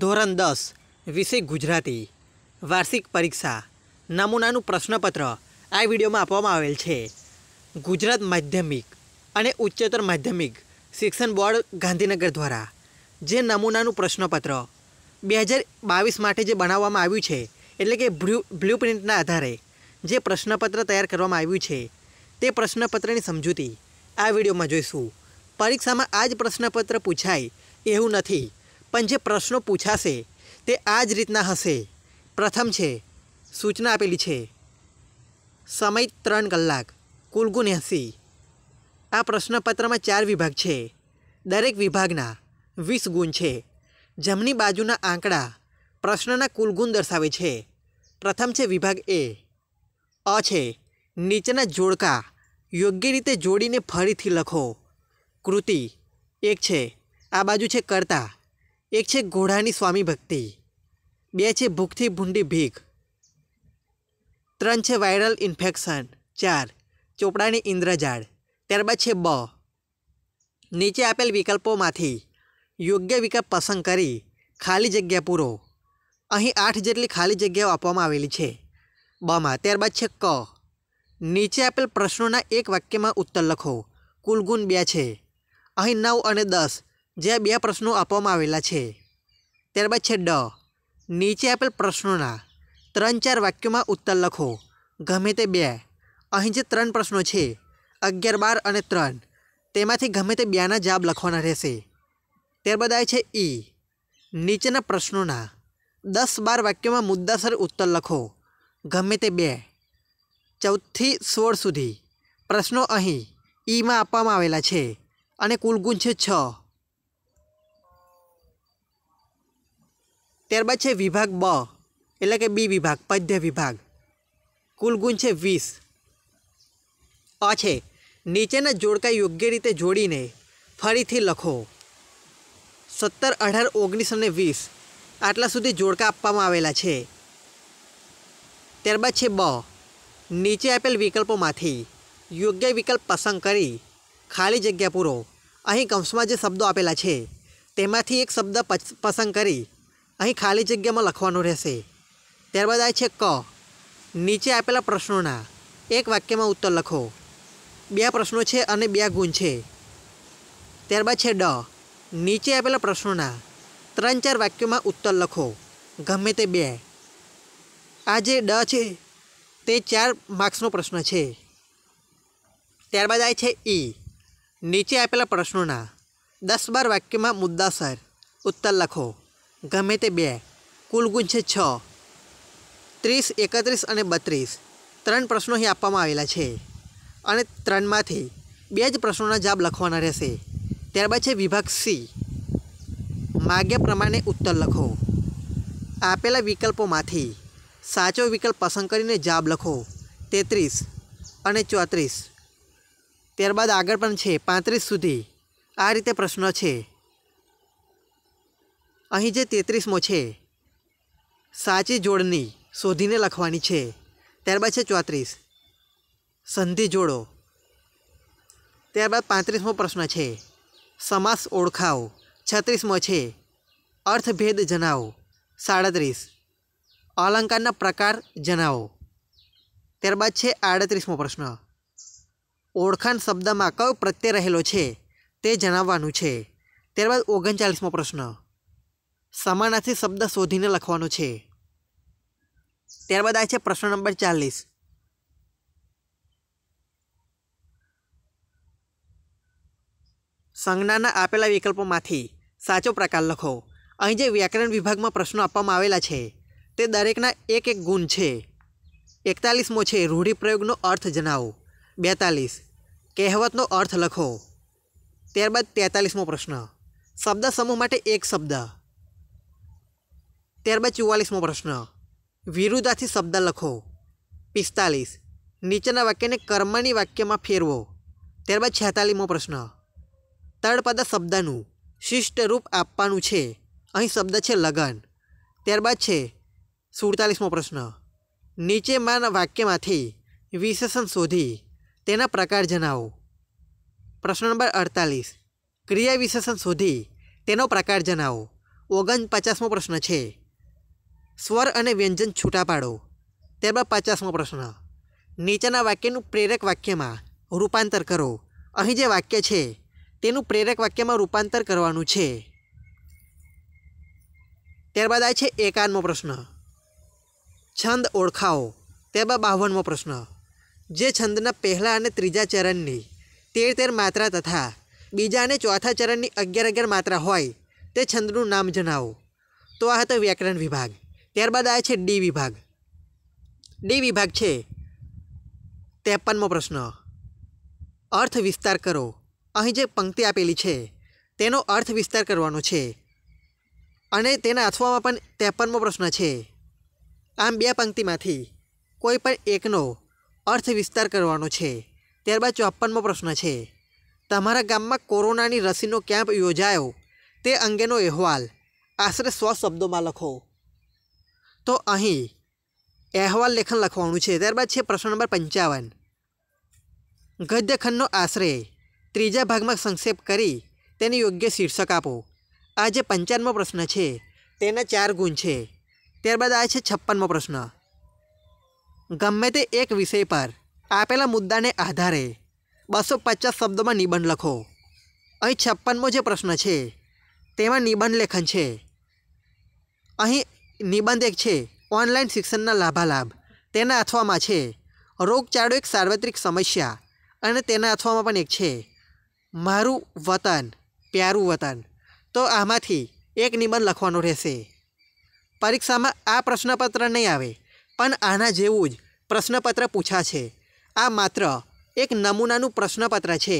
ધોરણ દસ વિષય ગુજરાતી વાર્ષિક પરીક્ષા નમૂનાનું પ્રશ્નપત્ર આ વિડીયોમાં આપવામાં આવેલ છે ગુજરાત માધ્યમિક અને ઉચ્ચતર માધ્યમિક શિક્ષણ બોર્ડ ગાંધીનગર દ્વારા જે નમૂનાનું પ્રશ્નપત્ર બે હજાર બાવીસ માટે જે બનાવવામાં આવ્યું છે એટલે કે બ્લુ પ્રિન્ટના આધારે જે પ્રશ્નપત્ર તૈયાર કરવામાં આવ્યું છે તે પ્રશ્નપત્રની સમજૂતી આ વિડીયોમાં જોઈશું પરીક્ષામાં આ જ પ્રશ્નપત્ર પૂછાય એવું નથી પણ જે પ્રશ્નો પૂછાશે તે આ જ રીતના હશે પ્રથમ છે સૂચના આપેલી છે સમય ત્રણ કલાક કુલ ગુણ એંસી આ પ્રશ્નપત્રમાં ચાર વિભાગ છે દરેક વિભાગના વીસ ગુણ છે જમણી બાજુના આંકડા પ્રશ્નના કુલ ગુણ દર્શાવે છે પ્રથમ છે વિભાગ એ અ છે નીચેના જોડકા યોગ્ય રીતે જોડીને ફરીથી લખો કૃતિ એક છે આ બાજુ છે કર્તા એક છે ઘોડાની સ્વામી ભક્તિ બે છે ભૂખથી ભૂંડી ભીખ ત્રણ છે વાયરલ ઇન્ફેક્શન ચાર ચોપડાની ઇન્દ્રજાળ ત્યારબાદ છે બ નીચે આપેલ વિકલ્પોમાંથી યોગ્ય વિકલ્પ પસંદ કરી ખાલી જગ્યા પૂરો અહીં આઠ જેટલી ખાલી જગ્યાઓ આપવામાં આવેલી છે બમાં ત્યારબાદ છે ક નીચે આપેલ પ્રશ્નોના એક વાક્યમાં ઉત્તર લખો કુલ બે છે અહીં નવ અને દસ જ્યાં બે પ્રશ્નો આપવામાં આવેલા છે ત્યારબાદ છે ડ નીચે આપેલ પ્રશ્નોના ત્રણ ચાર વાક્યોમાં ઉત્તર લખો ગમે તે બે અહીં જે ત્રણ પ્રશ્નો છે અગિયાર બાર અને ત્રણ તેમાંથી ગમે તે બેના જવાબ લખવાના રહેશે ત્યારબાદ આવે છે ઈ નીચેના પ્રશ્નોના દસ બાર વાક્યોમાં મુદ્દાસર ઉત્તર લખો ગમે તે બે ચૌદથી સોળ સુધી પ્રશ્નો અહીં ઈમાં આપવામાં આવેલા છે અને કુલ છે છ ત્યારબાદ છે વિભાગ બ એટલે કે બી વિભાગ પદ્ય વિભાગ કુલ ગુણ છે વીસ અ છે નીચેના જોડકા યોગ્ય રીતે જોડીને ફરીથી લખો સત્તર અઢાર ઓગણીસ અને વીસ આટલા સુધી જોડકા આપવામાં આવેલા છે ત્યારબાદ છે બ નીચે આપેલ વિકલ્પોમાંથી યોગ્ય વિકલ્પ પસંદ કરી ખાલી જગ્યા પૂરો અહીં કંસમાં જે શબ્દો આપેલા છે તેમાંથી એક શબ્દ પસંદ કરી અહીં ખાલી જગ્યામાં લખવાનું રહેશે ત્યારબાદ આવે છે ક નીચે આપેલા પ્રશ્નોના એક વાક્યમાં ઉત્તર લખો બે પ્રશ્નો છે અને બે ગુણ છે ત્યારબાદ છે ડ નીચે આપેલા પ્રશ્નોના ત્રણ ચાર વાક્યોમાં ઉત્તર લખો ગમે તે બે આ જે ડ છે તે ચાર માર્ક્સનો પ્રશ્ન છે ત્યારબાદ આવે છે ઈ નીચે આપેલા પ્રશ્નોના દસ બાર વાક્યમાં મુદ્દાસર ઉત્તર લખો ગમે તે બે કુલ ગુજ્જ છ ત્રીસ એકત્રીસ અને બત્રીસ ત્રણ પ્રશ્નો અહીં આપવામાં આવેલા છે અને ત્રણમાંથી બે જ પ્રશ્નોના જવાબ લખવાના રહેશે ત્યારબાદ છે વિભાગ સી માગ્યા પ્રમાણે ઉત્તર લખો આપેલા વિકલ્પોમાંથી સાચો વિકલ્પ પસંદ કરીને જવાબ લખો તેત્રીસ અને ચોત્રીસ ત્યારબાદ આગળ પણ છે પાંત્રીસ સુધી આ રીતે પ્રશ્ન છે અહીં જે તેત્રીસમો છે સાચી જોડની શોધીને લખવાની છે ત્યારબાદ છે ચોત્રીસ સંધિ જોડો ત્યારબાદ પાંત્રીસમો પ્રશ્ન છે સમાસ ઓળખાવો છત્રીસમો છે અર્થભેદ જણાવો સાડત્રીસ અલંકારના પ્રકાર જણાવો ત્યારબાદ છે આડત્રીસમો પ્રશ્ન ઓળખાણ શબ્દમાં કયો પ્રત્યય રહેલો છે તે જણાવવાનું છે ત્યારબાદ ઓગણચાલીસમો પ્રશ્ન સમાનાથી શબ્દ શોધીને લખવાનો છે ત્યારબાદ આ છે પ્રશ્ન નંબર ચાલીસ સંજ્ઞાના આપેલા વિકલ્પોમાંથી સાચો પ્રકાર લખો અહીં જે વ્યાકરણ વિભાગમાં પ્રશ્નો આપવામાં આવેલા છે તે દરેકના એક એક ગુણ છે એકતાલીસમો છે રૂઢિપ્રયોગનો અર્થ જણાવો બેતાલીસ કહેવતનો અર્થ લખો ત્યારબાદ તેતાલીસમો પ્રશ્ન શબ્દ સમૂહ માટે એક શબ્દ ત્યારબાદ ચુવાલીસમો પ્રશ્ન વિરુદ્ધાથી શબ્દ લખો પિસ્તાલીસ નીચેના વાક્યને કર્મની વાક્યમાં ફેરવો ત્યારબાદ છેતાલીમો પ્રશ્ન તળપદ શબ્દનું શિષ્ટ રૂપ આપવાનું છે અહીં શબ્દ છે લગન ત્યારબાદ છે સુડતાલીસમો પ્રશ્ન નીચેમાં વાક્યમાંથી વિશેષણ શોધી તેના પ્રકાર જણાવો પ્રશ્ન નંબર અડતાલીસ ક્રિયા વિશેષણ શોધી તેનો પ્રકાર જણાવો ઓગણપચાસમો પ્રશ્ન છે સ્વર અને વ્યંજન છૂટા પાડો ત્યારબાદ પચાસમો પ્રશ્ન નીચેના વાક્યનું પ્રેરક વાક્યમાં રૂપાંતર કરો અહીં જે વાક્ય છે તેનું પ્રેરક વાક્યમાં રૂપાંતર કરવાનું છે ત્યારબાદ આ છે એકાવનમો પ્રશ્ન છંદ ઓળખાવો ત્યારબાદ બાવનમો પ્રશ્ન જે છંદના પહેલા અને ત્રીજા ચરણની તેર તેર માત્રા તથા બીજા અને ચોથા ચરણની અગિયાર અગિયાર માત્રા હોય તે છંદનું નામ જણાવો તો આ હતો વ્યાકરણ વિભાગ ત્યારબાદ આવે છે ડી વિભાગ ડી વિભાગ છે ત્રેપનમો પ્રશ્ન અર્થ વિસ્તાર કરો અહીં જે પંક્તિ આપેલી છે તેનો અર્થ વિસ્તાર કરવાનો છે અને તેના અથવામાં પણ ત્રેપનમો પ્રશ્ન છે આમ બે પંક્તિમાંથી કોઈ પણ એકનો અર્થ વિસ્તાર કરવાનો છે ત્યારબાદ ચોપ્પનમો પ્રશ્ન છે તમારા ગામમાં કોરોનાની રસીનો કેમ્પ યોજાયો તે અંગેનો અહેવાલ આશરે સો શબ્દોમાં લખો તો અહીં અહેવાલ લેખન લખવાનું છે ત્યારબાદ છે પ્રશ્ન નંબર પંચાવન ગદ્યખંડનો આશ્રય ત્રીજા ભાગમાં સંક્ષેપ કરી તેને યોગ્ય શીર્ષક આપો આ જે પંચાવનમો પ્રશ્ન છે તેના ચાર ગુણ છે ત્યારબાદ આ છે છપ્પનમો પ્રશ્ન ગમે તે એક વિષય પર આપેલા મુદ્દાને આધારે બસો પચાસ શબ્દોમાં નિબંધ લખો અહીં છપ્પનમો જે પ્રશ્ન છે તેમાં નિબંધ લેખન છે અહીં નિબંધ એક છે ઓનલાઈન શિક્ષણના લાભાલાભ તેના અથવામાં છે રોગચાળો એક સાર્વત્રિક સમસ્યા અને તેના અથવામાં પણ એક છે મારું વતન પ્યારું વતન તો આમાંથી એક નિબંધ લખવાનો રહેશે પરીક્ષામાં આ પ્રશ્નપત્ર નહીં આવે પણ આના જેવું જ પ્રશ્નપત્ર છે આ માત્ર એક નમૂનાનું પ્રશ્નપત્ર છે